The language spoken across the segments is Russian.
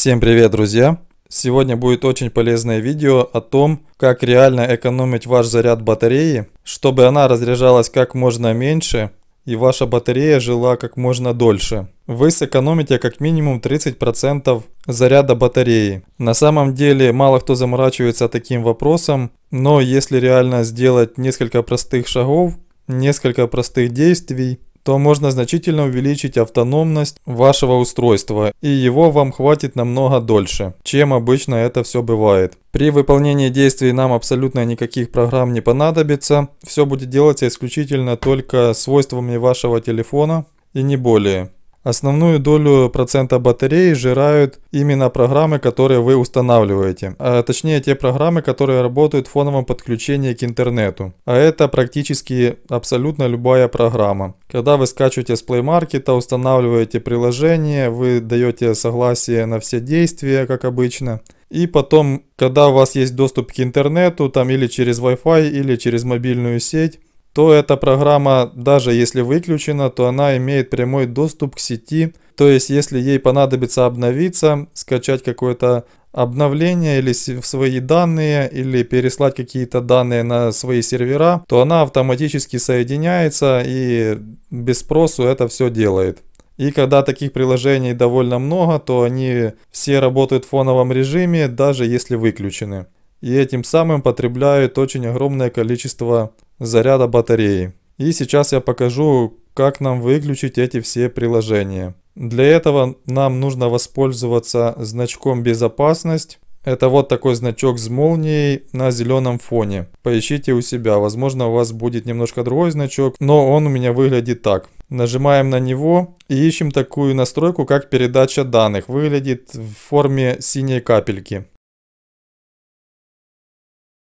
Всем привет, друзья! Сегодня будет очень полезное видео о том, как реально экономить ваш заряд батареи, чтобы она разряжалась как можно меньше и ваша батарея жила как можно дольше. Вы сэкономите как минимум 30% заряда батареи. На самом деле мало кто заморачивается таким вопросом, но если реально сделать несколько простых шагов, несколько простых действий, то можно значительно увеличить автономность вашего устройства, и его вам хватит намного дольше, чем обычно это все бывает. При выполнении действий нам абсолютно никаких программ не понадобится, все будет делаться исключительно только свойствами вашего телефона и не более. Основную долю процента батареи жирают именно программы, которые вы устанавливаете, а точнее те программы, которые работают в фоновом подключении к интернету. А это практически абсолютно любая программа. Когда вы скачиваете с Play Market, устанавливаете приложение, вы даете согласие на все действия, как обычно. И потом, когда у вас есть доступ к интернету, там или через Wi-Fi, или через мобильную сеть, то эта программа, даже если выключена, то она имеет прямой доступ к сети. То есть, если ей понадобится обновиться, скачать какое-то обновление или в свои данные, или переслать какие-то данные на свои сервера, то она автоматически соединяется и без спросу это все делает. И когда таких приложений довольно много, то они все работают в фоновом режиме, даже если выключены. И этим самым потребляют очень огромное количество заряда батареи. И сейчас я покажу, как нам выключить эти все приложения. Для этого нам нужно воспользоваться значком «Безопасность». Это вот такой значок с молнией на зеленом фоне. Поищите у себя, возможно у вас будет немножко другой значок, но он у меня выглядит так. Нажимаем на него и ищем такую настройку, как передача данных. Выглядит в форме синей капельки.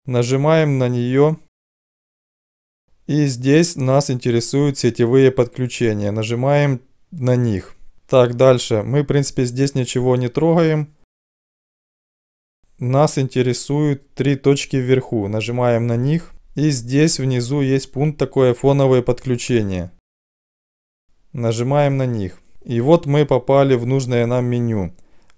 Нажимаем на нее и здесь нас интересуют сетевые подключения. Нажимаем на них. Так, дальше. Мы, в принципе, здесь ничего не трогаем. Нас интересуют три точки вверху. Нажимаем на них. И здесь внизу есть пункт такое фоновые подключения. Нажимаем на них. И вот мы попали в нужное нам меню.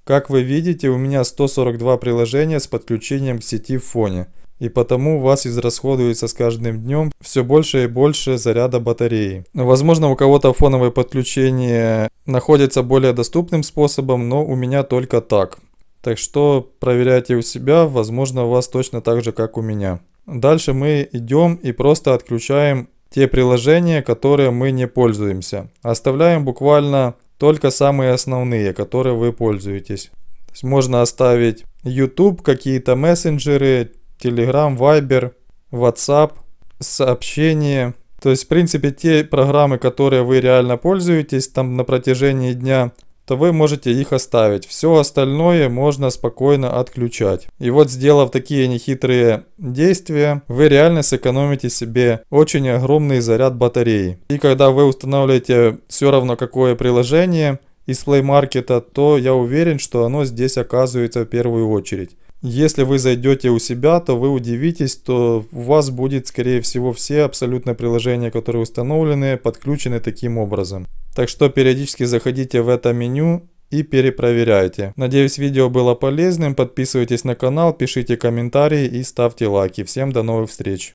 Как вы видите, у меня 142 приложения с подключением к сети в фоне и потому у вас израсходуется с каждым днем все больше и больше заряда батареи. Возможно, у кого-то фоновое подключение находится более доступным способом, но у меня только так. Так что проверяйте у себя, возможно, у вас точно так же, как у меня. Дальше мы идем и просто отключаем те приложения, которые мы не пользуемся. Оставляем буквально только самые основные, которые вы пользуетесь. То есть можно оставить YouTube, какие-то мессенджеры, Telegram, Viber, WhatsApp, сообщения. То есть, в принципе, те программы, которые вы реально пользуетесь там на протяжении дня, то вы можете их оставить. Все остальное можно спокойно отключать. И вот сделав такие нехитрые действия, вы реально сэкономите себе очень огромный заряд батареи. И когда вы устанавливаете все равно какое приложение из Play Market, то я уверен, что оно здесь оказывается в первую очередь. Если вы зайдете у себя, то вы удивитесь, то у вас будет, скорее всего, все абсолютно приложения, которые установлены, подключены таким образом. Так что периодически заходите в это меню и перепроверяйте. Надеюсь, видео было полезным. Подписывайтесь на канал, пишите комментарии и ставьте лайки. Всем до новых встреч!